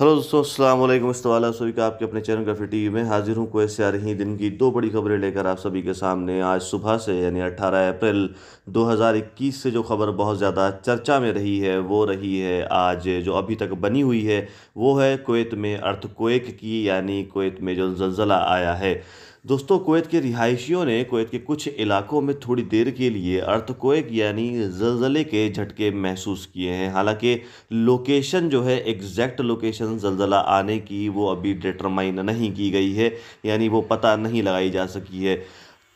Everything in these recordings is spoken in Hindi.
हेलो दोस्तों अस्सलाम वालेकुम इस्तवाला सभी का आपके अपने चैनल ग्राफी टीवी में हाजिर हूँ कोई से आ रही दिन की दो बड़ी खबरें लेकर आप सभी के सामने आज सुबह से यानी 18 अप्रैल 2021 से जो खबर बहुत ज़्यादा चर्चा में रही है वो रही है आज जो अभी तक बनी हुई है वो है कोत में अर्थक्वेक की यानी कोत में जो जल्जला आया है दोस्तों कोत के रिहायशियों ने कोत के कुछ इलाकों में थोड़ी देर के लिए अर्थक्वेक यानी जलजले के झटके महसूस किए हैं हालांकि लोकेशन जो है एग्जैक्ट लोकेशन जलजला आने की वो अभी डिटरमाइन नहीं की गई है यानी वो पता नहीं लगाई जा सकी है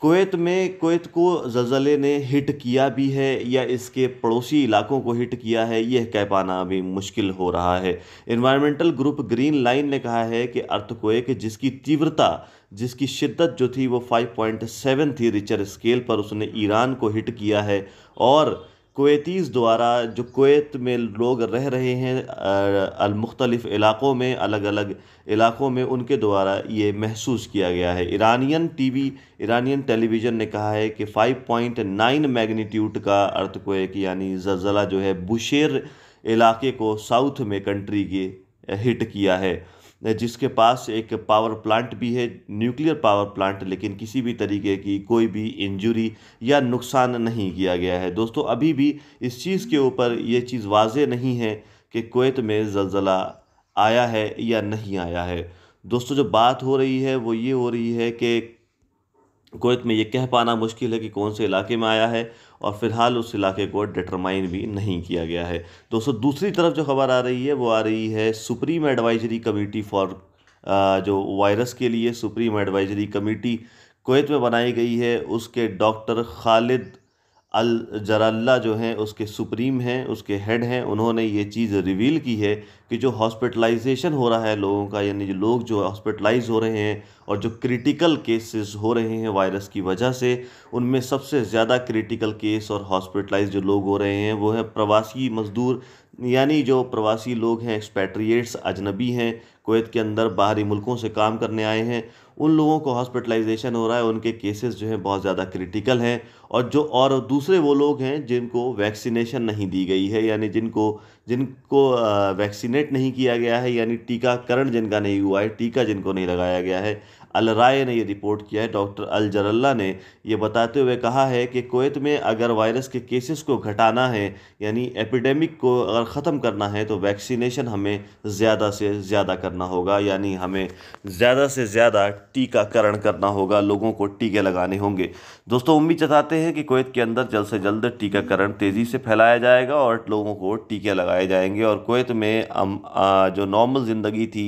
कुवैत में कुवैत को ज़लज़ले ने हिट किया भी है या इसके पड़ोसी इलाकों को हिट किया है यह कह पाना अभी मुश्किल हो रहा है इन्वायरमेंटल ग्रुप ग्रीन लाइन ने कहा है कि अर्थ अर्थक्वेक जिसकी तीव्रता जिसकी शिद्दत जो थी वो 5.7 थी रिचर स्केल पर उसने ईरान को हिट किया है और कोतीस द्वारा जो कोत में लोग रह रहे हैं मुख्तलफ इलाक़ों में अलग अलग इलाक़ों में उनके द्वारा ये महसूस किया गया है Iranian T V Iranian television ने कहा है कि 5.9 मैग्नीट्यूड का अर्थ कोत यानी जलज़ला जो है बुशेर इलाके को साउथ में कंट्री के हिट किया है जिसके पास एक पावर प्लांट भी है न्यूक्लियर पावर प्लांट लेकिन किसी भी तरीके की कोई भी इंजरी या नुकसान नहीं किया गया है दोस्तों अभी भी इस चीज़ के ऊपर ये चीज़ वाज नहीं है कि कोत में जलज़ला आया है या नहीं आया है दोस्तों जो बात हो रही है वो ये हो रही है कि कोत में ये कह पाना मुश्किल है कि कौन से इलाके में आया है और फिलहाल उस इलाके को डिटरमाइन भी नहीं किया गया है दोस्तों दूसरी तरफ जो खबर आ रही है वो आ रही है सुप्रीम एडवाइजरी कमेटी फॉर जो वायरस के लिए सुप्रीम एडवाइजरी कमेटी कोत में बनाई गई है उसके डॉक्टर खालिद अल जराल्ला जो हैं उसके सुप्रीम हैं उसके हेड हैं उन्होंने ये चीज़ रिवील की है कि जो हॉस्पिटलाइजेशन हो रहा है लोगों का यानी जो लोग जो हॉस्पिटलाइज हो रहे हैं और जो क्रिटिकल केसेस हो रहे हैं वायरस की वजह से उनमें सबसे ज़्यादा क्रिटिकल केस और हॉस्पिटलाइज जो लोग हो रहे हैं वो है प्रवासी मज़दूर यानी जो प्रवासी लोग हैं एक्सपैट्रिएट्स अजनबी हैं कोवैत के अंदर बाहरी मुल्कों से काम करने आए हैं उन लोगों को हॉस्पिटलाइजेशन हो रहा है उनके केसेस जो हैं बहुत ज़्यादा क्रिटिकल हैं और जो और दूसरे वो लोग हैं जिनको वैक्सीनेशन नहीं दी गई है यानी जिनको जिनको वैक्सीनेट नहीं किया गया है यानी टीकाकरण जिनका नहीं हुआ है टीका जिनको नहीं लगाया गया है अलराय ने ये रिपोर्ट किया है डॉक्टर अल जरल्ला ने ये बताते हुए कहा है कि कोवैत में अगर वायरस के केसेस को घटाना है यानी एपिडेमिक को अगर ख़त्म करना है तो वैक्सीनेशन हमें ज़्यादा से ज़्यादा करना होगा यानी हमें ज़्यादा से ज़्यादा टीकाकरण करना होगा लोगों को टीके लगाने होंगे दोस्तों उम्मीद जताते हैं कि कोयत के अंदर जल्द से जल्द टीकाकरण तेज़ी से फैलाया जाएगा और लोगों को टीके लगाए जाएंगे और कोत में जो नॉर्मल ज़िंदगी थी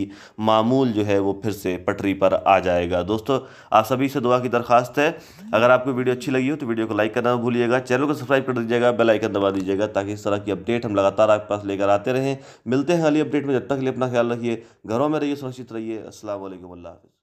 मामूल जो है वो फिर से पटरी पर आ जाएगा दोस्तों आप सभी से दुआ की दरख्वास्त है अगर आपको वीडियो अच्छी लगी हो तो वीडियो को लाइक करना भूलिएगा चैनल को सब्सक्राइब कर दीजिएगा बेल आइकन दबा दीजिएगा ताकि इस तरह की अपडेट हम लगातार आप आप पास लेकर आते रहें मिलते हैं अली अपडेट में जब तक के लिए अपना ख्याल रखिए घरों में रहिए सुरक्षित रहिए असल हाफ़